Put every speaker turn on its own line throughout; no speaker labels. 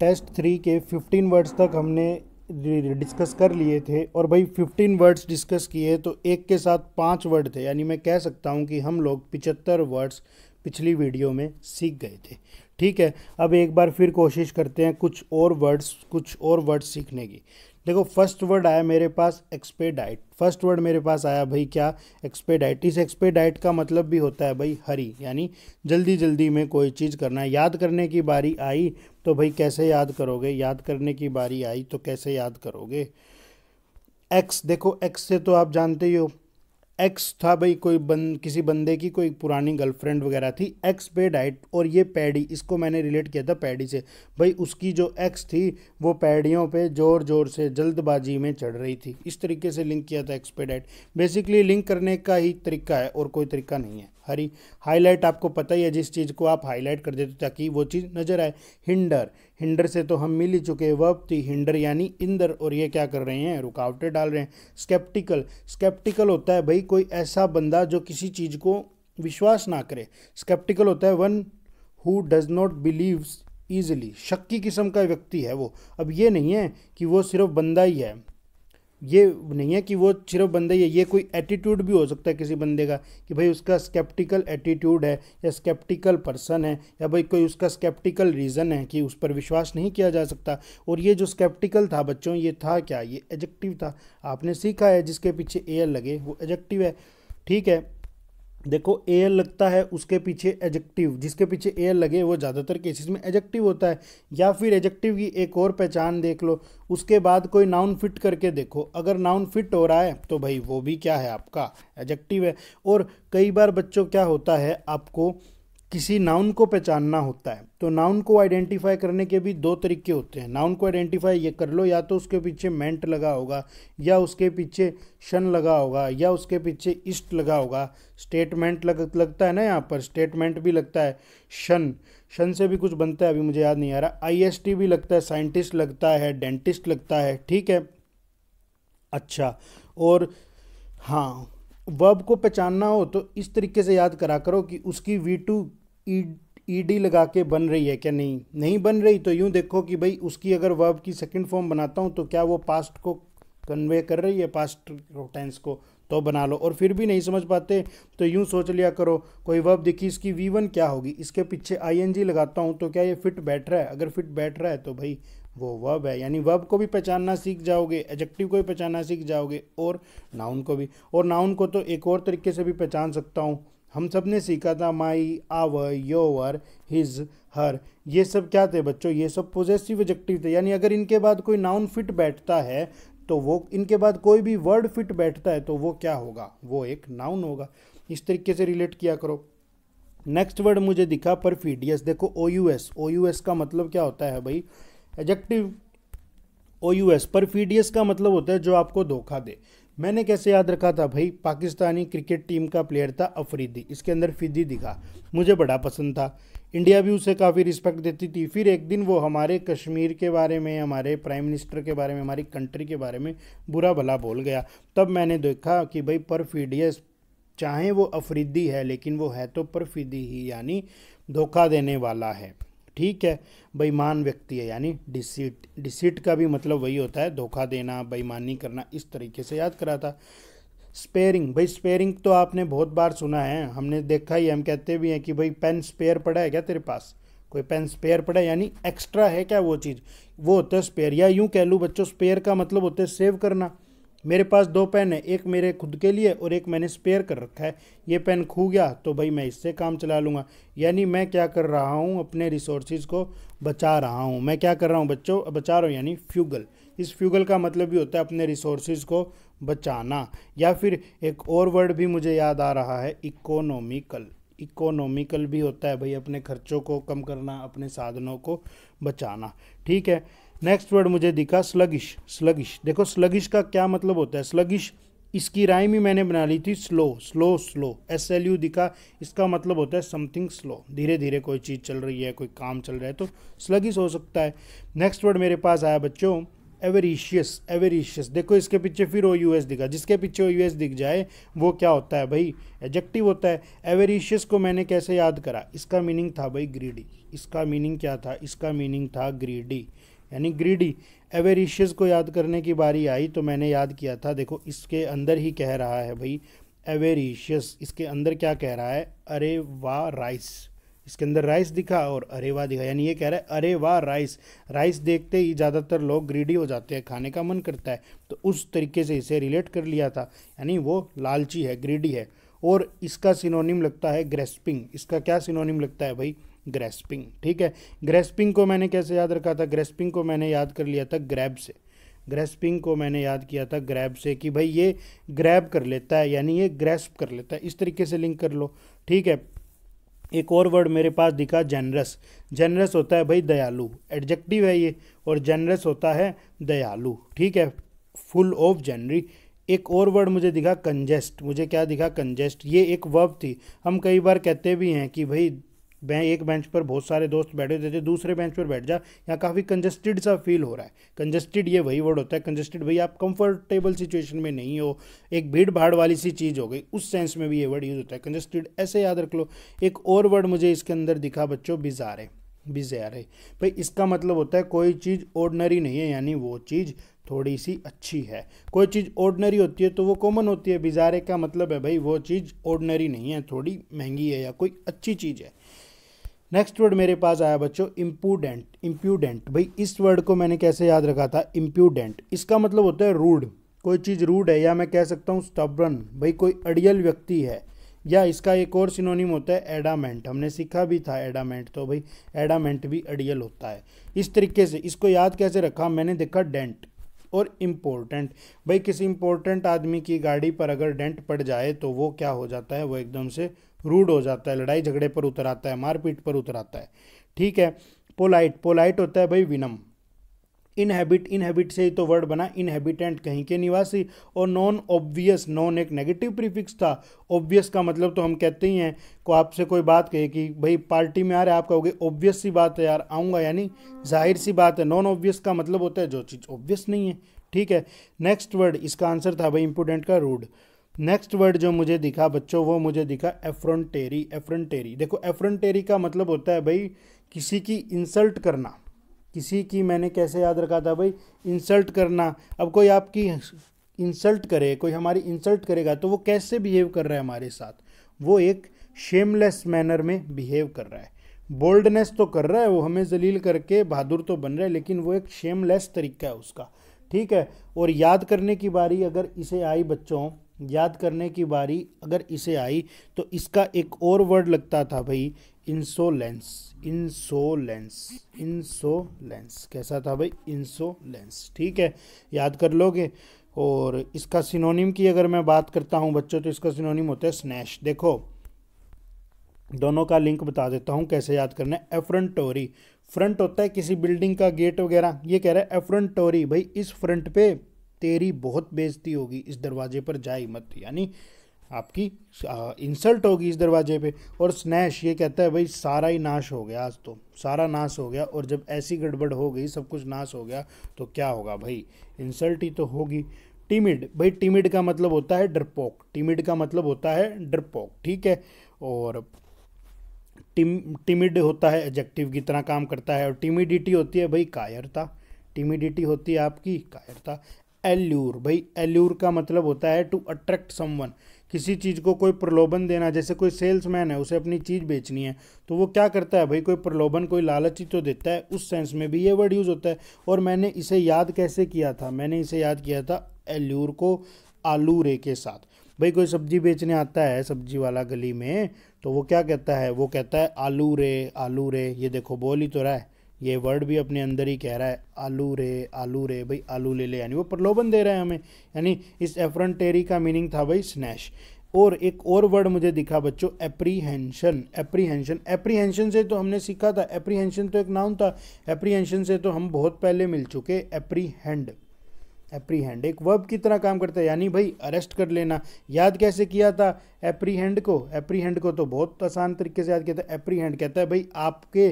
test three के fifteen words तक हमने डिस्कस कर लिए थे और भाई फिफ्टीन वर्ड्स डिस्कस किए तो एक के साथ पाँच वर्ड थे यानी मैं कह सकता हूँ कि हम लोग पिचहत्तर वर्ड्स पिछली वीडियो में सीख गए थे ठीक है अब एक बार फिर कोशिश करते हैं कुछ और वर्ड्स कुछ और वर्ड्स सीखने की देखो फर्स्ट वर्ड आया मेरे पास एक्सपेडाइट फर्स्ट वर्ड मेरे पास आया भाई क्या एक्सपेडाइट इस एक्सपेडाइट का मतलब भी होता है भाई हरी यानी जल्दी जल्दी में कोई चीज़ करना है याद करने की बारी आई तो भाई कैसे याद करोगे याद करने की बारी आई तो कैसे याद करोगे एक्स देखो एक्स से तो आप जानते ही हो एक्स था भाई कोई बन किसी बंदे की कोई पुरानी गर्लफ्रेंड वगैरह थी एक्स पे डाइट और ये पैडी इसको मैंने रिलेट किया था पैडी से भाई उसकी जो एक्स थी वो पैडियों पे ज़ोर ज़ोर से जल्दबाजी में चढ़ रही थी इस तरीके से लिंक किया था एक्स पे डाइट बेसिकली लिंक करने का ही तरीका है और कोई तरीका नहीं है हरी हाईलाइट आपको पता ही है जिस चीज़ को आप हाईलाइट कर देते ताकि वो चीज़ नजर आए हिंडर हिंडर से तो हम मिल ही चुके वब थी हिंडर यानी इंदर और ये क्या कर रहे हैं रुकावटें डाल रहे हैं स्केप्टिकल स्केप्टिकल होता है भाई कोई ऐसा बंदा जो किसी चीज़ को विश्वास ना करे स्केप्टिकल होता है one who does not believes easily शक्की किस्म का व्यक्ति है वो अब ये नहीं है कि वो सिर्फ बंदा ही है ये नहीं है कि वो सिर्फ बंदे ही है ये कोई एटीट्यूड भी हो सकता है किसी बंदे का कि भाई उसका स्केप्टिकल एटीट्यूड है या स्केप्टिकल पर्सन है या भाई कोई उसका स्केप्टिकल रीज़न है कि उस पर विश्वास नहीं किया जा सकता और ये जो स्केप्टिकल था बच्चों ये था क्या ये एजेक्टिव था आपने सीखा है जिसके पीछे एयर लगे वो एजेक्टिव है ठीक है देखो ए एल लगता है उसके पीछे एजेक्टिव जिसके पीछे ए एल लगे वो ज़्यादातर केसेस में एजेक्टिव होता है या फिर एजेक्टिव की एक और पहचान देख लो उसके बाद कोई नाउन फिट करके देखो अगर नाउन फिट हो रहा है तो भाई वो भी क्या है आपका एजेक्टिव है और कई बार बच्चों क्या होता है आपको किसी नाउन को पहचानना होता है तो नाउन को आइडेंटिफाई करने के भी दो तरीके होते हैं नाउन को आइडेंटिफाई ये कर लो या तो उसके पीछे मेंट लगा होगा या उसके पीछे शन लगा होगा या उसके पीछे इस्ट लगा होगा स्टेटमेंट लग लगता है ना यहाँ पर स्टेटमेंट भी लगता है शन शन से भी कुछ बनता है अभी मुझे याद नहीं आ रहा आई भी लगता है साइंटिस्ट लगता है डेंटिस्ट लगता है ठीक है अच्छा और हाँ वर्ब को पहचानना हो तो इस तरीके से याद करा करो कि उसकी वी टू ईडी लगा के बन रही है क्या नहीं नहीं बन रही तो यूँ देखो कि भाई उसकी अगर वर्ब की सेकंड फॉर्म बनाता हूँ तो क्या वो पास्ट को कन्वे कर रही है पास्ट टेंस को तो बना लो और फिर भी नहीं समझ पाते तो यूँ सोच लिया करो कोई वर्ब देखी इसकी वी वन क्या होगी इसके पीछे आई एन जी लगाता हूँ तो क्या ये फिट बैठ रहा है अगर फिट बैठ रहा है तो भाई वो वर्ब है यानी वर्ब को भी पहचानना सीख जाओगे एडजेक्टिव को भी पहचानना सीख जाओगे और नाउन को भी और नाउन को तो एक और तरीके से भी पहचान सकता हूँ हम सब ने सीखा था माई आवर योवर हिज हर ये सब क्या थे बच्चों ये सब पोजेसिव एडजेक्टिव थे यानी अगर इनके बाद कोई नाउन फिट बैठता है तो वो इनके बाद कोई भी वर्ड फिट बैठता है तो वो क्या होगा वो एक नाउन होगा इस तरीके से रिलेट किया करो नेक्स्ट वर्ड मुझे दिखा परफीडियस देखो O U S O U S का मतलब क्या होता है भाई adjective O U S perfidious का मतलब होता है जो आपको धोखा दे मैंने कैसे याद रखा था भाई पाकिस्तानी क्रिकेट टीम का प्लेयर था अफरीदी इसके अंदर फिदी दिखा मुझे बड़ा पसंद था इंडिया भी उसे काफ़ी रिस्पेक्ट देती थी फिर एक दिन वो हमारे कश्मीर के बारे में हमारे प्राइम मिनिस्टर के बारे में हमारी कंट्री के बारे में बुरा भला बोल गया तब मैंने देखा कि भाई परफीडियस चाहे वो अफरीदी है लेकिन वो है तो परफीदी ही यानी धोखा देने वाला है ठीक है बेईमान व्यक्ति है यानी डिसीट डिसीट का भी मतलब वही होता है धोखा देना बेईमानी करना इस तरीके से याद करा था स्पेयरिंग भाई स्पेयरिंग तो आपने बहुत बार सुना है हमने देखा ही हम कहते भी हैं कि भाई पेन स्पेयर पड़ा है क्या तेरे पास कोई पेन स्पेयर पड़ा है यानी एक्स्ट्रा है क्या वो चीज़ वो होता है स्पेयर या यूँ कह लूँ बच्चों स्पेयर का मतलब होता है सेव करना मेरे पास दो पेन है एक मेरे खुद के लिए और एक मैंने स्पेयर कर रखा है ये पेन खो गया तो भाई मैं इससे काम चला लूँगा यानी मैं क्या कर रहा हूँ अपने रिसोर्सेज को बचा रहा हूँ मैं क्या कर रहा हूँ बच्चों बचा रहा हूँ यानी फ्यूगल इस फ्यूगल का मतलब भी होता है अपने रिसोर्सेज को बचाना या फिर एक और वर्ड भी मुझे याद आ रहा है इकोनॉमिकल इकोनॉमिकल भी होता है भाई अपने खर्चों को कम करना अपने साधनों को बचाना ठीक है नेक्स्ट वर्ड मुझे दिखा स्लगिश स्लगिश देखो स्लगिश का क्या मतलब होता है स्लगिश इसकी राय भी मैंने बना ली थी slow slow slow S L U दिखा इसका मतलब होता है समथिंग स्लो धीरे धीरे कोई चीज़ चल रही है कोई काम चल रहा है तो स्लगिश हो सकता है नेक्स्ट वर्ड मेरे पास आया बच्चों एवरीशियस एवरीशियस देखो इसके पीछे फिर ओ यू एस दिखा जिसके पीछे ओ यू एस दिख जाए वो क्या होता है भाई एजेक्टिव होता है एवरीशियस को मैंने कैसे याद करा इसका मीनिंग था भाई ग्रीडी इसका मीनिंग क्या था इसका मीनिंग था ग्रीडी यानी ग्रीडी एवेरिशियस को याद करने की बारी आई तो मैंने याद किया था देखो इसके अंदर ही कह रहा है भाई एवेरिशियस इसके अंदर क्या कह रहा है अरे वाह राइस इसके अंदर राइस दिखा और अरे वाह दिखा यानी ये कह रहा है अरे वाह राइस राइस देखते ही ज़्यादातर लोग ग्रीडी हो जाते हैं खाने का मन करता है तो उस तरीके से इसे रिलेट कर लिया था यानी वो लालची है ग्रीडी है और इसका सिनोनिम लगता है ग्रेस्पिंग इसका क्या सिनोनिम लगता है भाई ग्रेस्पिंग ठीक है ग्रेस्पिंग को मैंने कैसे याद रखा था ग्रेस्पिंग को मैंने याद कर लिया था ग्रैब से ग्रेस्पिंग को मैंने याद किया था ग्रैब से कि भाई ये ग्रैब कर लेता है यानी ये ग्रेस्प कर लेता है इस तरीके से लिंक कर लो ठीक है एक और वर्ड मेरे पास दिखा जेनरस जेनरस होता है भाई दयालु एडजेक्टिव है ये और जेनरस होता है दयालु ठीक है फुल ऑफ जनरी एक और वर्ड मुझे दिखा कंजेस्ट मुझे क्या दिखा कंजेस्ट ये एक वर्ब थी हम कई बार कहते भी हैं कि भाई एक बेंच पर बहुत सारे दोस्त बैठे होते थे दूसरे बेंच पर बैठ जा यहाँ काफ़ी कंजस्टेड सा फील हो रहा है कंजस्टेड ये वही वर्ड होता है कंजस्टेड भाई आप कंफर्टेबल सिचुएशन में नहीं हो एक भीड़ भाड़ वाली सी चीज़ हो गई उस सेंस में भी ये वर्ड यूज़ होता है कंजस्टेड ऐसे याद रख लो एक और वर्ड मुझे इसके अंदर दिखा बच्चों बिजारे बिजारे भाई इसका मतलब होता है कोई चीज़ ऑर्डनरी नहीं है यानी वो चीज़ थोड़ी सी अच्छी है कोई चीज़ ऑर्डनरी होती है तो वो कॉमन होती है बिजारे का मतलब है भाई वो चीज़ ऑर्डनरी नहीं है थोड़ी महंगी है या कोई अच्छी चीज़ है नेक्स्ट वर्ड मेरे पास आया बच्चों इम्पूडेंट इम्प्यूडेंट भाई इस वर्ड को मैंने कैसे याद रखा था इम्प्यूडेंट इसका मतलब होता है रूड कोई चीज़ रूड है या मैं कह सकता हूँ स्टबरन भाई कोई अड़ियल व्यक्ति है या इसका एक और सिनोनिम होता है एडामेंट हमने सीखा भी था एडामेंट तो भाई एडामेंट भी अड़ियल होता है इस तरीके से इसको याद कैसे रखा मैंने देखा डेंट और इम्पोर्टेंट भाई किसी इम्पोर्टेंट आदमी की गाड़ी पर अगर डेंट पड़ जाए तो वो क्या हो जाता है वो एकदम से रूड हो जाता है लड़ाई झगड़े पर उतर आता है मारपीट पर उतर आता है ठीक है पोलाइट पोलाइट होता है भाई विनम इनहेबिट इनहेबिट से ही तो वर्ड बना इनहेबिटेंट कहीं के निवासी और नॉन ऑब्वियस नॉन एक नेगेटिव प्रीफिक्स था ऑब्वियस का मतलब तो हम कहते ही हैं को आपसे कोई बात कहे कि भाई पार्टी में आ रहा है आप कहोगे ऑब्वियस सी बात है यार आऊँगा यानी जाहिर सी बात है नॉन ऑब्वियस का मतलब होता है जो चीज़ ऑब्वियस नहीं है ठीक है नेक्स्ट वर्ड इसका आंसर था भाई इम्पोर्टेंट का रूड नेक्स्ट वर्ड जो मुझे दिखा बच्चों वो मुझे दिखा एफ्रंटेरी एफ्रंटेरी देखो एफ्रंटेरी का मतलब होता है भाई किसी की इंसल्ट करना किसी की मैंने कैसे याद रखा था भाई इंसल्ट करना अब कोई आपकी इंसल्ट करे कोई हमारी इंसल्ट करेगा तो वो कैसे बिहेव कर रहा है हमारे साथ वो एक शेमलेस मैनर में बिहेव कर रहा है बोल्डनेस तो कर रहा है वो हमें जलील करके बहादुर तो बन रहा है लेकिन वो एक शेमलेस तरीका है उसका ठीक है और याद करने की बारी अगर इसे आई बच्चों याद करने की बारी अगर इसे आई तो इसका एक और वर्ड लगता था भाई इंसोलेंस इंसोलेंस इंसोलेंस कैसा था भाई इंसोलेंस ठीक है याद कर लोगे और इसका सिनोनिम की अगर मैं बात करता हूँ बच्चों तो इसका सिनोनिम होता है स्नैश देखो दोनों का लिंक बता देता हूँ कैसे याद करना है एफ्रंटोरी फ्रंट होता है किसी बिल्डिंग का गेट वगैरह ये कह रहा है एफ्रंटोरी भाई इस फ्रंट पे तेरी बहुत बेजती होगी इस दरवाजे पर जाए मत यानी आपकी इंसल्ट होगी इस दरवाजे पे और स्नैश ये कहता है भाई सारा ही नाश हो गया आज तो सारा नाश हो गया और जब ऐसी गड़बड़ हो गई सब कुछ नाश हो गया तो क्या होगा भाई इंसल्ट ही तो होगी टिमिड भाई टिमिड का मतलब होता है डरपोक टिमिड का मतलब होता है डरपोक ठीक है और टिम टिमिड होता है एजेक्टिव की तरह काम करता है और टिमिडिटी होती है भाई कायरता टिमिडिटी होती है आपकी कायरता एल्यूर भाई एल्यूर का मतलब होता है टू अट्रैक्ट समवन किसी चीज़ को कोई प्रलोभन देना जैसे कोई सेल्समैन है उसे अपनी चीज़ बेचनी है तो वो क्या करता है भाई कोई प्रलोभन कोई लालच ही तो देता है उस सेंस में भी ये वर्ड यूज़ होता है और मैंने इसे याद कैसे किया था मैंने इसे याद किया था एल्यूर को आलू रे के साथ भाई कोई सब्जी बेचने आता है सब्जी वाला गली में तो वो क्या कहता है वो कहता है आलू रे आलू रे ये देखो बोल ही तो रहा है ये वर्ड भी अपने अंदर ही कह रहा है आलू रे आलू रे भाई आलू ले ले यानी वो प्रलोभन दे रहे हैं हमें यानी इस एफ्रंटेरी का मीनिंग था भाई स्नैश और एक और वर्ड मुझे दिखा बच्चों एप्रीहेंशन एप्रीहेंशन एप्रीहेंशन से तो हमने सीखा था एप्रीहेंशन तो एक नाउन था एप्रीहेंशन से तो हम बहुत पहले मिल चुके एप्रीहेंड एप्रीहेंड एक वर्ब की तरह काम करता है यानी भाई अरेस्ट कर लेना याद कैसे किया था एप्रीहेंड को एप्रीहेंड को तो बहुत आसान तरीके से याद किया था एप्रीहेंड कहता है भाई आपके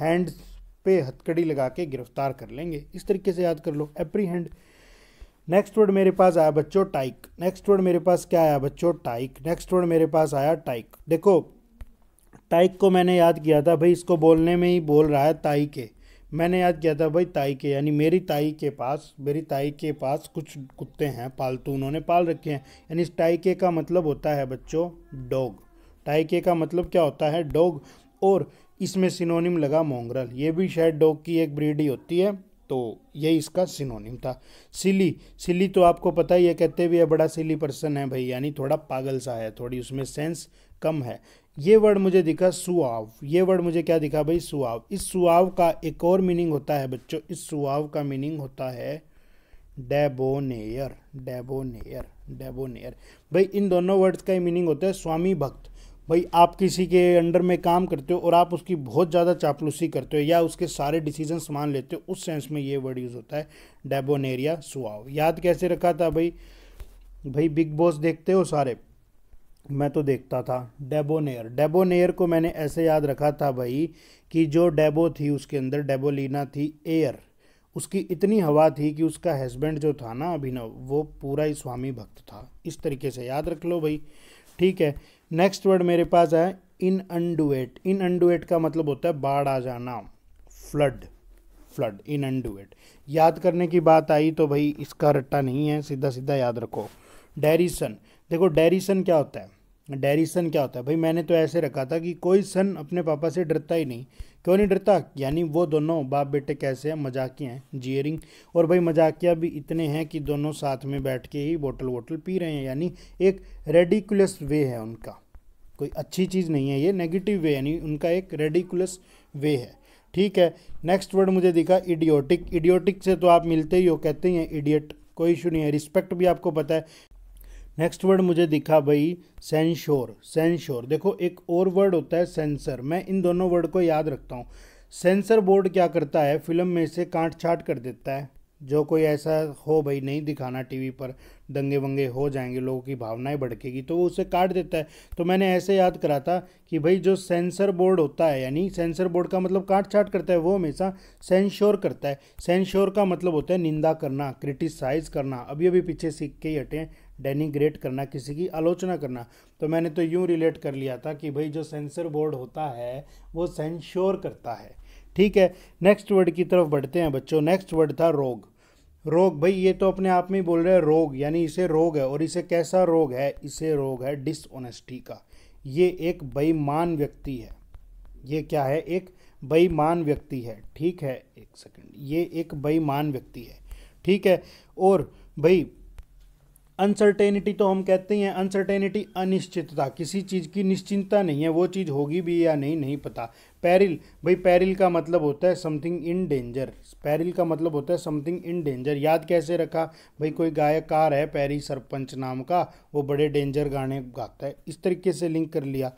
हैंड्स पे हथकड़ी लगा के गिरफ्तार कर लेंगे इस तरीके से याद कर लो एप्रीहेंड नेक्स्ट वर्ड मेरे पास आया बच्चों टाइक नेक्स्ट वर्ड मेरे पास क्या आया बच्चों टाइक नेक्स्ट वर्ड मेरे पास आया टाइक देखो टाइक को मैंने याद किया था भाई इसको बोलने में ही बोल रहा है ताई के मैंने याद किया था भाई ताई के यानी मेरी ताई के पास मेरी ताई के पास कुछ कुत्ते हैं पालतू उन्होंने पाल रखे हैं यानी इस टाइके का मतलब होता है बच्चों डॉग टाइके का मतलब क्या होता है डॉग और इसमें सिनोनिम लगा मोंगरल ये भी शायद डॉग की एक ब्रीड ही होती है तो ये इसका सिनोनिम था सिली सिली तो आपको पता ही है कहते भी है बड़ा सिली पर्सन है भाई यानी थोड़ा पागल सा है थोड़ी उसमें सेंस कम है ये वर्ड मुझे दिखा सुआव ये वर्ड मुझे क्या दिखा भाई सुआव इस सुआव का एक और मीनिंग होता है बच्चों इस सुआव का मीनिंग होता है डेबोनेयर डेबोनेयर डेबोनेयर भाई इन दोनों वर्ड्स का ही मीनिंग होता है स्वामी भक्त भाई आप किसी के अंडर में काम करते हो और आप उसकी बहुत ज़्यादा चापलूसी करते हो या उसके सारे डिसीजन मान लेते हो उस सेंस में ये वर्ड यूज़ होता है डेबोनेरिया सुव याद कैसे रखा था भाई भाई बिग बॉस देखते हो सारे मैं तो देखता था डेबोनेयर डेबोनेयर को मैंने ऐसे याद रखा था भाई कि जो डेबो थी उसके अंदर डेबोलिना थी एयर उसकी इतनी हवा थी कि उसका हस्बैंड जो था ना अभिनव वो पूरा ही स्वामी भक्त था इस तरीके से याद रख लो भाई ठीक है नेक्स्ट वर्ड मेरे पास है इन अंडुएट इन अंडुएट का मतलब होता है बाढ़ आ जाना फ्लड फ्लड इन अंडुएट याद करने की बात आई तो भाई इसका रट्टा नहीं है सीधा सीधा याद रखो डेरीसन देखो डेरिसन क्या होता है डैरी सन क्या होता है भाई मैंने तो ऐसे रखा था कि कोई सन अपने पापा से डरता ही नहीं क्यों नहीं डरता यानी वो दोनों बाप बेटे कैसे हैं मजाकिया हैं जियरिंग और भाई मजाकिया भी इतने हैं कि दोनों साथ में बैठ के ही बोतल वोटल पी रहे हैं यानी एक रेडिकुलस वे है उनका कोई अच्छी चीज़ नहीं है ये नेगेटिव वे यानी उनका एक रेडिकुलस वे है ठीक है नेक्स्ट वर्ड मुझे दिखा इडियोटिक इडियोटिक से तो आप मिलते ही हो कहते ही हैं इडियट कोई इशू नहीं है रिस्पेक्ट भी आपको पता है नेक्स्ट वर्ड मुझे दिखा भाई सेंश्योर सेंश्योर देखो एक और वर्ड होता है सेंसर मैं इन दोनों वर्ड को याद रखता हूँ सेंसर बोर्ड क्या करता है फिल्म में से काट छाट कर देता है जो कोई ऐसा हो भाई नहीं दिखाना टीवी पर दंगे वंगे हो जाएंगे लोगों की भावनाएं भड़केगी तो वो उसे काट देता है तो मैंने ऐसे याद करा था कि भाई जो सेंसर बोर्ड होता है यानी सेंसर बोर्ड का मतलब काट छाट करता है वो हमेशा सेंश्योर करता है सेंश्योर का मतलब होता है निंदा करना क्रिटिसाइज़ करना अभी अभी पीछे सीख के ही हटें डेनिग्रेट करना किसी की आलोचना करना तो मैंने तो यूँ रिलेट कर लिया था कि भाई जो सेंसर बोर्ड होता है वो सेंश्योर करता है ठीक है नेक्स्ट वर्ड की तरफ बढ़ते हैं बच्चों नेक्स्ट वर्ड था रोग रोग भाई ये तो अपने आप में ही बोल रहे हैं रोग यानी इसे रोग है और इसे कैसा रोग है इसे रोग है डिसऑनेस्टी का ये एक बेईमान व्यक्ति है ये क्या है एक बेईमान व्यक्ति है ठीक है एक सेकंड ये एक बेईमान व्यक्ति है ठीक है और भाई अनसर्टेनिटी तो हम कहते हैं अनसर्टेनिटी अनिश्चितता किसी चीज़ की निश्चिंता नहीं है वो चीज़ होगी भी या नहीं नहीं पता पैरिल भाई पैरिल का मतलब होता है समथिंग इन डेंजर पैरिल का मतलब होता है समथिंग इन डेंजर याद कैसे रखा भाई कोई गायककार है पैरी सरपंच नाम का वो बड़े डेंजर गाने गाता है इस तरीके से लिंक कर लिया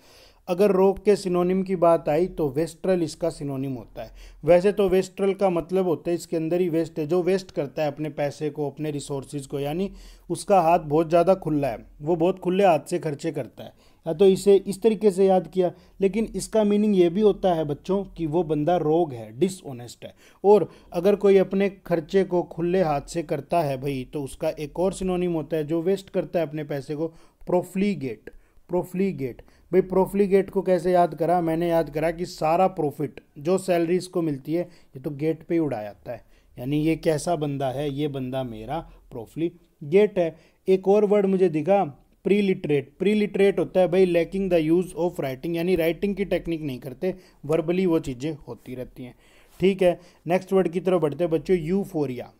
अगर रोग के सिनोनिम की बात आई तो वेस्ट्रल इसका सिनोनिम होता है वैसे तो वेस्ट्रल का मतलब होता है इसके अंदर ही वेस्ट है जो वेस्ट करता है अपने पैसे को अपने रिसोर्सेज को यानी उसका हाथ बहुत ज़्यादा खुला है वो बहुत खुले हाथ से खर्चे करता है या तो इसे इस तरीके से याद किया लेकिन इसका मीनिंग ये भी होता है बच्चों कि वो बंदा रोग है डिसऑनेस्ट है और अगर कोई अपने खर्चे को खुले हाथ से करता है भाई तो उसका एक और सिनोनिम होता है जो वेस्ट करता है अपने पैसे को प्रोफ्लीगेट प्रोफ्लीगेट भाई प्रोफलीगेट को कैसे याद करा मैंने याद करा कि सारा प्रॉफिट जो सैलरीज को मिलती है ये तो गेट पे ही उड़ाया जाता है यानी ये कैसा बंदा है ये बंदा मेरा प्रोफली गेट है एक और वर्ड मुझे दिखा प्रीलिटरेट लिटरेट होता है भाई lacking the use of writing यानी राइटिंग की टेक्निक नहीं करते वर्बली वो चीज़ें होती रहती हैं ठीक है नेक्स्ट वर्ड की तरफ बढ़ते बच्चों यूफोरिया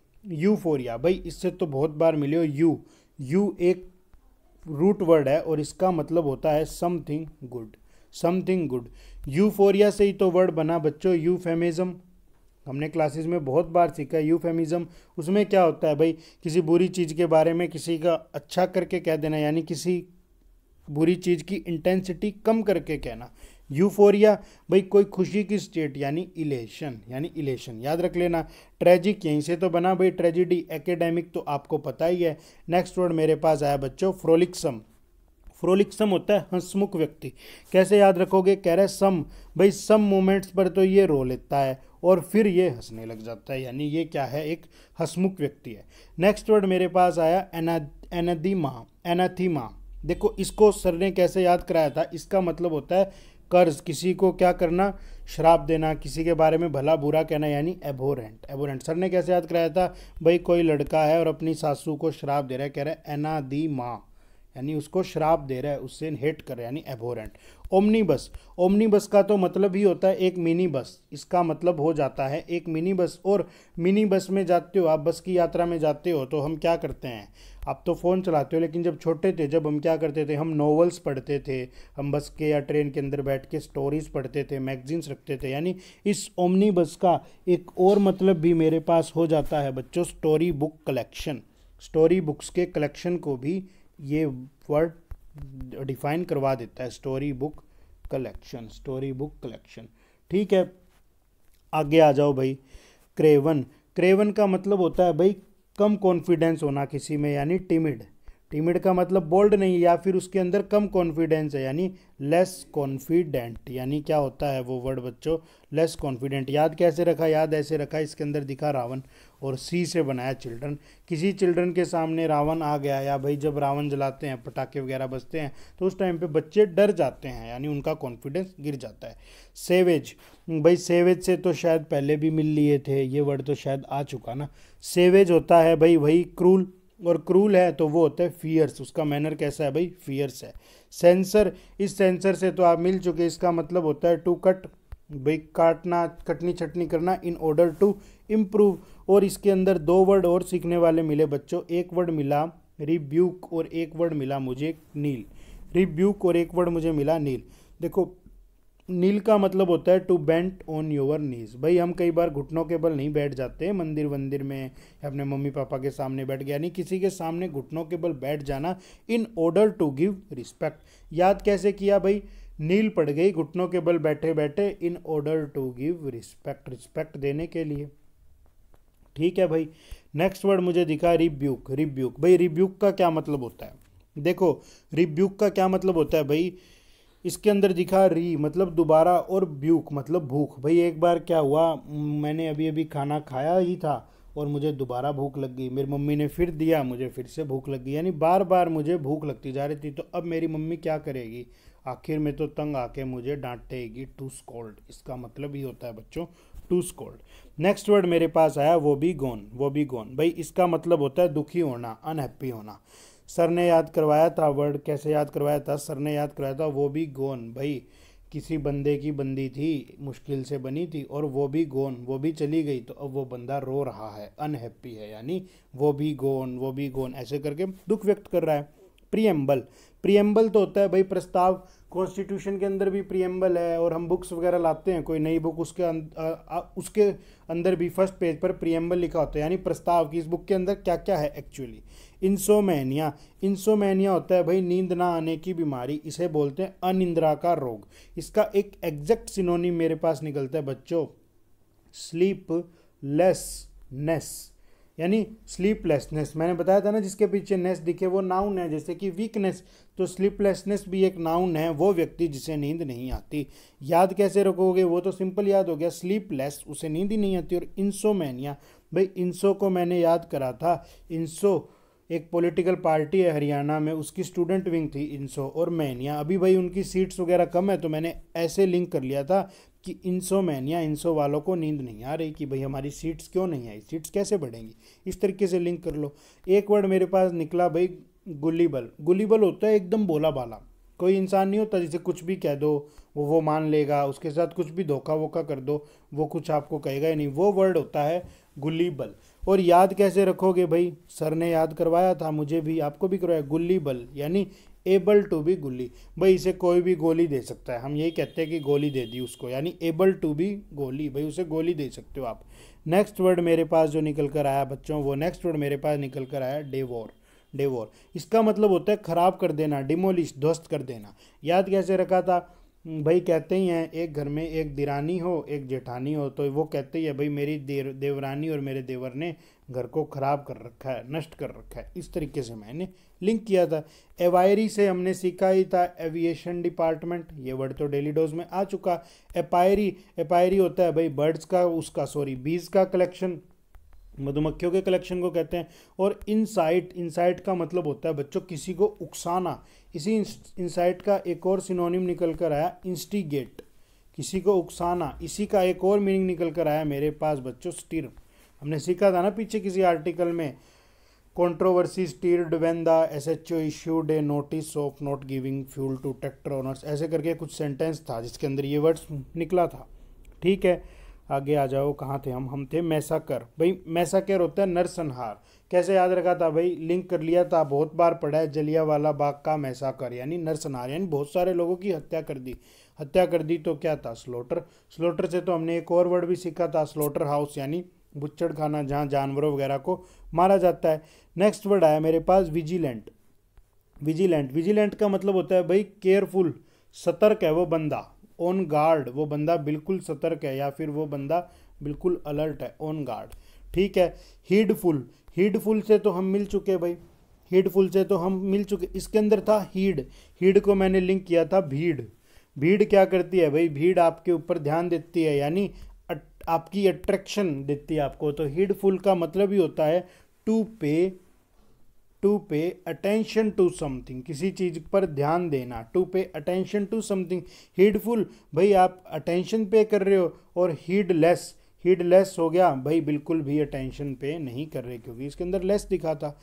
यूफोरिया भाई इससे तो बहुत बार मिले हो यू यू एक रूट वर्ड है और इसका मतलब होता है something good something good euphoria से ही तो वर्ड बना बच्चों यूफेमिज़म हमने क्लासेस में बहुत बार सीखा है यूफेमिज़म उसमें क्या होता है भाई किसी बुरी चीज़ के बारे में किसी का अच्छा करके कह देना यानी किसी बुरी चीज़ की इंटेंसिटी कम करके कहना यूफोरिया भाई कोई खुशी की स्टेट यानी इलेशन यानी इलेशन याद रख लेना ट्रेजिक यहीं से तो बना भाई ट्रेजिडी एकेडेमिक तो आपको पता ही है नेक्स्ट वर्ड मेरे पास आया बच्चों फ्रोलिक्सम फ्रोलिक्सम होता है हंसमुख व्यक्ति कैसे याद रखोगे कह रहे सम भाई सम मोमेंट्स पर तो ये रो लेता है और फिर ये हंसने लग जाता है यानी ये क्या है एक हंसमुख व्यक्ति है नेक्स्ट वर्ड मेरे पास आया एनादिमा एनाथीमा देखो इसको सर ने कैसे याद कराया था इसका मतलब होता है कर्ज किसी को क्या करना शराब देना किसी के बारे में भला बुरा कहना यानी एबोरेंट एबोरेंट सर ने कैसे याद कराया था भाई कोई लड़का है और अपनी सासू को शराब दे रहा है कह रहा है एना दी माँ यानी उसको शराब दे रहा है उससे हेट कर रहा है यानी एबोरेंट ओमनी बस ओमनी बस का तो मतलब ही होता है एक मिनी बस इसका मतलब हो जाता है एक मिनी बस और मिनी बस में जाते हो आप बस की यात्रा में जाते हो तो हम क्या करते हैं अब तो फ़ोन चलाते हो लेकिन जब छोटे थे जब हम क्या करते थे हम नॉवल्स पढ़ते थे हम बस के या ट्रेन के अंदर बैठ के स्टोरीज़ पढ़ते थे मैगजीन्स रखते थे यानी इस ओमनी बस का एक और मतलब भी मेरे पास हो जाता है बच्चों story book collection story books के कलेक्शन को भी ये वर्ड डिफाइन करवा देता है story book collection story book collection ठीक है आगे आ जाओ भाई क्रेवन क्रेवन का मतलब होता है भाई कम कॉन्फिडेंस होना किसी में यानी टिमिड टिमिड का मतलब बोल्ड नहीं या फिर उसके अंदर कम कॉन्फिडेंस है यानी लेस कॉन्फिडेंट यानी क्या होता है वो वर्ड बच्चों लेस कॉन्फिडेंट याद कैसे रखा याद ऐसे रखा इसके अंदर दिखा रावण और सी से बनाया चिल्ड्रन किसी चिल्ड्रन के सामने रावण आ गया या भाई जब रावण जलाते हैं पटाखे वगैरह बजते हैं तो उस टाइम पे बच्चे डर जाते हैं यानी उनका कॉन्फिडेंस गिर जाता है सेवेज भाई सेवेज से तो शायद पहले भी मिल लिए थे ये वर्ड तो शायद आ चुका ना सेवेज होता है भाई वही क्रूल और क्रूल है तो वो होता है फियर्स उसका मैनर कैसा है भाई फियर्स है सेंसर इस सेंसर से तो आप मिल चुके इसका मतलब होता है टू कट भाई काटना कटनी छटनी करना इन ऑर्डर टू इम्प्रूव और इसके अंदर दो वर्ड और सीखने वाले मिले बच्चों एक वर्ड मिला रिब्यूक और एक वर्ड मिला मुझे नील रिब्यूक और एक वर्ड मुझे मिला नील देखो नील का मतलब होता है to bent on your knees भाई हम कई बार घुटनों के बल नहीं बैठ जाते मंदिर वंदिर में अपने मम्मी पापा के सामने बैठ गया यानी किसी के सामने घुटनों के बल बैठ जाना in order to give respect याद कैसे किया भाई नील पड़ गई घुटनों के बल बैठे बैठे in order to give respect respect देने के लिए ठीक है भाई नेक्स्ट वर्ड मुझे दिखा रिब्यूक रिब्यूक भाई रिब्यूक का क्या मतलब होता है देखो रिब्यूक का क्या मतलब होता है भाई इसके अंदर दिखा री मतलब दोबारा और ब्यूक मतलब भूख भाई एक बार क्या हुआ मैंने अभी अभी खाना खाया ही था और मुझे दोबारा भूख लग गई मेरी मम्मी ने फिर दिया मुझे फिर से भूख लग गई यानी बार बार मुझे भूख लगती जा रही थी तो अब मेरी मम्मी क्या करेगी आखिर में तो तंग आके मुझे डांटेगी टू स्कोल्ड इसका मतलब ही होता है बच्चों टू स्कोल्ड नेक्स्ट वर्ड मेरे पास आया वो भी गोन वो भी गोन भाई इसका मतलब होता है दुखी होना अनहैप्पी होना सर ने याद करवाया था वर्ड कैसे याद करवाया था सर ने याद करवाया था वो भी गोन भाई किसी बंदे की बंदी थी मुश्किल से बनी थी और वो भी गोन वो भी चली गई तो अब वो बंदा रो रहा है अनहैप्पी है यानी वो भी गोन वो भी गोन ऐसे करके दुख व्यक्त कर रहा है प्रियम्बल प्रियम्बल तो होता है भाई प्रस्ताव कॉन्स्टिट्यूशन के अंदर भी प्रियम्बल है और हम बुक्स वगैरह लाते हैं कोई नई बुक उसके अंदर, उसके अंदर भी फर्स्ट पेज पर प्रियम्बल लिखा होता है यानी प्रस्ताव कि इस बुक के अंदर क्या क्या है एक्चुअली इंसोमैनिया इंसोमैनिया होता है भाई नींद ना आने की बीमारी इसे बोलते हैं अनिंद्रा का रोग इसका एक एग्जैक्ट सिनोनिम मेरे पास निकलता है बच्चों स्लीपलेसनेस यानी स्लीपलेसनेस मैंने बताया था ना जिसके पीछे नेस दिखे वो नाउन है जैसे कि वीकनेस तो स्लीपलेसनेस भी एक नाउन है वो व्यक्ति जिसे नींद नहीं आती याद कैसे रखोगे वो तो सिंपल याद हो गया स्लीपलेस उसे नींद ही नहीं आती और इंसोमैनिया भाई इंसो को मैंने याद करा था इंसो एक पॉलिटिकल पार्टी है हरियाणा में उसकी स्टूडेंट विंग थी इंसो और मैनिया अभी भाई उनकी सीट्स वगैरह कम है तो मैंने ऐसे लिंक कर लिया था कि इंसो मैनिया इंसो वालों को नींद नहीं आ रही कि भाई हमारी सीट्स क्यों नहीं आई सीट्स कैसे बढ़ेंगी इस तरीके से लिंक कर लो एक वर्ड मेरे पास निकला भाई गुलीबल गुलीबल होता है एकदम बोला बाला कोई इंसान नहीं होता जिसे कुछ भी कह दो वो वो मान लेगा उसके साथ कुछ भी धोखा वोखा कर दो वो कुछ आपको कहेगा ही नहीं वो वर्ड होता है गुलीबल और याद कैसे रखोगे भाई सर ने याद करवाया था मुझे भी आपको भी करवाया गुल्ली बल यानी एबल टू बी गुल्ली भाई इसे कोई भी गोली दे सकता है हम यही कहते हैं कि गोली दे दी उसको यानी एबल टू बी गोली भाई उसे गोली दे सकते हो आप नेक्स्ट वर्ड मेरे पास जो निकल कर आया बच्चों वो नेक्स्ट वर्ड मेरे पास निकल कर आया डे वॉर डे वॉर इसका मतलब होता है ख़राब कर देना डिमोलिश ध्वस्त कर देना याद कैसे रखा था भाई कहते ही हैं एक घर में एक दीरानी हो एक जेठानी हो तो वो कहते ही है भाई मेरी देव देवरानी और मेरे देवर ने घर को ख़राब कर रखा है नष्ट कर रखा है इस तरीके से मैंने लिंक किया था एवायरी से हमने सीखा ही था एविएशन डिपार्टमेंट ये वर्ड तो डेली डोज में आ चुका एपायरी एपायरी होता है भाई बर्ड्स का उसका सॉरी बीज का कलेक्शन मधुमक्खियों के कलेक्शन को कहते हैं और इनसाइट इनसाइट का मतलब होता है बच्चों किसी को उकसाना इसी इनसाइट का एक और सिनोनिम निकल कर आया इंस्टिगेट किसी को उकसाना इसी का एक और मीनिंग निकल कर आया मेरे पास बच्चों स्टीर हमने सीखा था ना पीछे किसी आर्टिकल में controversy stirred when the S H O issued a notice of not giving fuel to tractor owners ऐसे करके कुछ सेंटेंस था जिसके अंदर ये वर्ड्स निकला था ठीक है आगे आ जाओ कहाँ थे हम हम थे मैसाकर भाई मैसाकर होता है नरसंहार कैसे याद रखा था भाई लिंक कर लिया था बहुत बार पढ़ा है जलिया वाला बाग का मैसाकर यानी नरसंहार यानी बहुत सारे लोगों की हत्या कर दी हत्या कर दी तो क्या था स्लोटर स्लोटर से तो हमने एक और वर्ड भी सीखा था स्लोटर हाउस यानी बुच्चड़ खाना जहाँ जानवरों वगैरह को मारा जाता है नेक्स्ट वर्ड आया मेरे पास विजिलेंट विजिलेंट विजिलेंट का मतलब होता है भाई केयरफुल सतर्क है वो बंदा ऑन गार्ड वो बंदा बिल्कुल सतर्क है या फिर वो बंदा बिल्कुल अलर्ट है ऑन गार्ड ठीक है हीडफुल हीडफुल से तो हम मिल चुके भाई हीडफुल से तो हम मिल चुके इसके अंदर था हीड हीड को मैंने लिंक किया था भीड़ भीड़ क्या करती है भाई भीड़ आपके ऊपर ध्यान देती है यानी आपकी अट्रैक्शन देती है आपको तो हीडफुल का मतलब ही होता है टू पे to pay attention to something किसी चीज़ पर ध्यान देना to pay attention to something हीडफुल भाई आप अटेंशन पे कर रहे हो और हीडलेस हीडलेस हो गया भाई बिल्कुल भी अटेंशन पे नहीं कर रहे क्योंकि इसके अंदर लेस दिखा था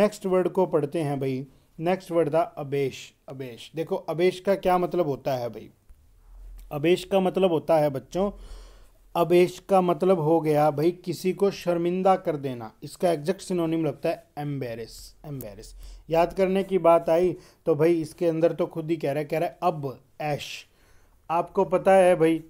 नेक्स्ट वर्ड को पढ़ते हैं भाई नेक्स्ट वर्ड था अबेश अबेश देखो अबेश का क्या मतलब होता है भाई अबेश का मतलब होता है बच्चों अबेश का मतलब हो गया भाई किसी को शर्मिंदा कर देना इसका एग्जैक्ट सिनोनिम लगता है एम्बेरस एम्बेरस याद करने की बात आई तो भाई इसके अंदर तो खुद ही कह रहा है कह रहा है अब ऐश आपको पता है भाई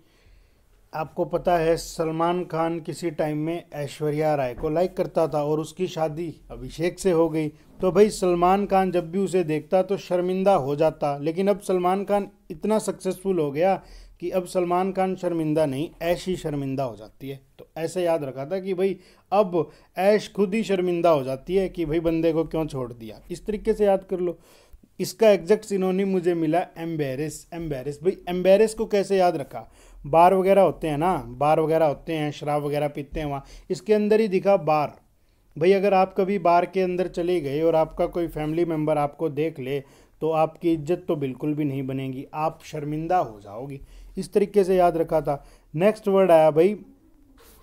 आपको पता है सलमान खान किसी टाइम में ऐश्वर्या राय को लाइक करता था और उसकी शादी अभिषेक से हो गई तो भाई सलमान खान जब भी उसे देखता तो शर्मिंदा हो जाता लेकिन अब सलमान खान इतना सक्सेसफुल हो गया कि अब सलमान खान शर्मिंदा नहीं ऐश ही शर्मिंदा हो जाती है तो ऐसे याद रखा था कि भाई अब ऐश खुद ही शर्मिंदा हो जाती है कि भाई बंदे को क्यों छोड़ दिया इस तरीके से याद कर लो इसका एग्जैक्ट सिनोनिम मुझे मिला एम्बेरिस एम्बेरिस भाई एम्बेरिस को कैसे याद रखा बार वगैरह होते हैं ना बार वगैरह होते हैं शराब वगैरह पीते हैं वहाँ इसके अंदर ही दिखा बार भाई अगर आप कभी बार के अंदर चले गए और आपका कोई फैमिली मेम्बर आपको देख ले तो आपकी इज्जत तो बिल्कुल भी नहीं बनेगी आप शर्मिंदा हो जाओगी इस तरीके से याद रखा था नेक्स्ट वर्ड आया भाई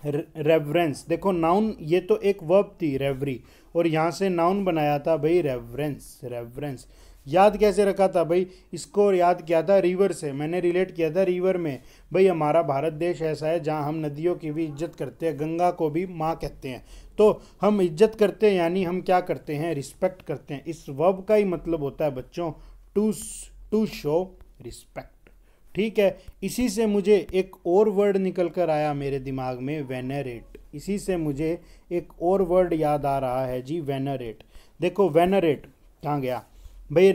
रेवरेंस देखो नाउन ये तो एक वर्ब थी रेवरी और यहाँ से नाउन बनाया था भाई रेवरेंस रेवरेंस याद कैसे रखा था भाई इसको याद किया था रिवर से मैंने रिलेट किया था रिवर में भाई हमारा भारत देश ऐसा है जहाँ हम नदियों की भी इज्जत करते हैं गंगा को भी माँ कहते हैं तो हम इज्जत करते हैं यानी हम क्या करते हैं रिस्पेक्ट करते हैं इस वर्ब का ही मतलब होता है बच्चों टू टू शो रिस्पेक्ट ठीक है इसी से मुझे एक और वर्ड निकल कर आया मेरे दिमाग में वेनरेट इसी से मुझे एक और वर्ड याद आ रहा है जी वेनरेट देखो वेनरेट कहाँ गया भाई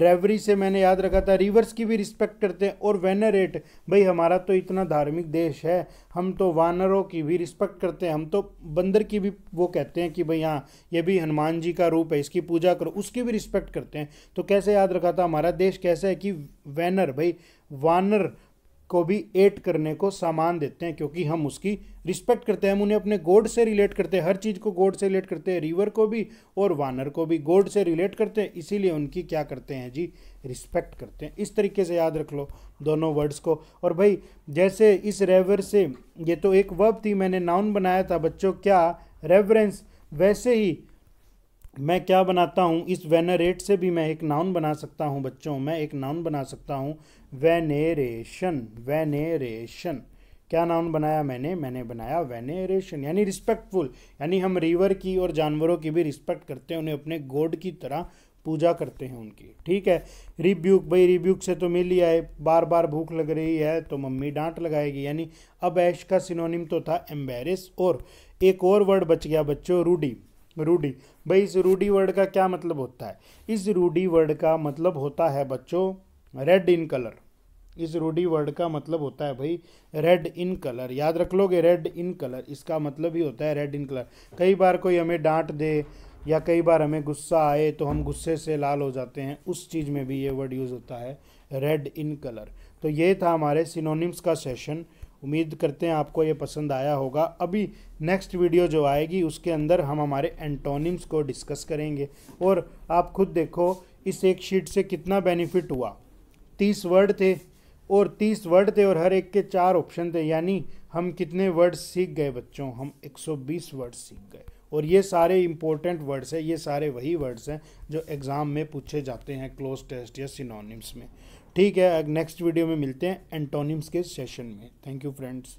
रेवरी से मैंने याद रखा था रिवर्स की भी रिस्पेक्ट करते हैं और वेनरेट भाई हमारा तो इतना धार्मिक देश है हम तो वानरों की भी रिस्पेक्ट करते हैं हम तो बंदर की भी वो कहते हैं कि भाई हाँ ये भी हनुमान जी का रूप है इसकी पूजा करो उसकी भी रिस्पेक्ट करते हैं तो कैसे याद रखा था हमारा देश कैसा है कि वैनर भाई वानर को भी एट करने को सामान देते हैं क्योंकि हम उसकी रिस्पेक्ट करते हैं हम उन्हें अपने गोड से रिलेट करते हैं हर चीज़ को गोड से रिलेट करते हैं रिवर को भी और वानर को भी गोड से रिलेट करते हैं इसीलिए उनकी क्या करते हैं जी रिस्पेक्ट करते हैं इस तरीके से याद रख लो दोनों वर्ड्स को और भाई जैसे इस रेवर से ये तो एक वर्ब थी मैंने नाउन बनाया था बच्चों क्या रेवरेंस वैसे ही मैं क्या बनाता हूँ इस वेनरेट से भी मैं एक नाउन बना सकता हूँ बच्चों मैं एक नाउन बना सकता हूँ वेनेरेशन वेनेरेशन क्या नाउन बनाया मैंने मैंने बनाया वेनेरेशन यानी रिस्पेक्टफुल यानी हम रिवर की और जानवरों की भी रिस्पेक्ट करते हैं उन्हें अपने गोड की तरह पूजा करते हैं उनकी ठीक है रिब्यूक भाई रिब्यूक से तो मिल लिया है बार बार भूख लग रही है तो मम्मी डांट लगाएगी यानी अब ऐश का सिनोनिम तो था एम्बेरिस और एक और वर्ड बच गया बच्चों रूडी रूडी भाई इस रूडी वर्ड का क्या मतलब होता है इस रूडी वर्ड का मतलब होता है बच्चों रेड इन कलर इस रूडी वर्ड का मतलब होता है भाई रेड इन कलर याद रख लोगे रेड इन कलर इसका मतलब ही होता है रेड इन कलर कई बार कोई हमें डांट दे या कई बार हमें गुस्सा आए तो हम गुस्से से लाल हो जाते हैं उस चीज़ में भी ये वर्ड यूज़ होता है रेड इन कलर तो ये था हमारे सिनोनिम्स का सेशन उम्मीद करते हैं आपको ये पसंद आया होगा अभी नेक्स्ट वीडियो जो आएगी उसके अंदर हम हमारे एंटोनिम्स को डिस्कस करेंगे और आप खुद देखो इस एक शीट से कितना बेनिफिट हुआ तीस वर्ड थे और तीस वर्ड थे और हर एक के चार ऑप्शन थे यानी हम कितने वर्ड सीख गए बच्चों हम 120 वर्ड सीख गए और ये सारे इम्पोर्टेंट वर्ड्स हैं ये सारे वही वर्ड्स हैं जो एग्ज़ाम में पूछे जाते हैं क्लोज टेस्ट या सिनोनिम्स में ठीक है नेक्स्ट वीडियो में मिलते हैं एंटोनिम्स के सेशन में थैंक यू फ्रेंड्स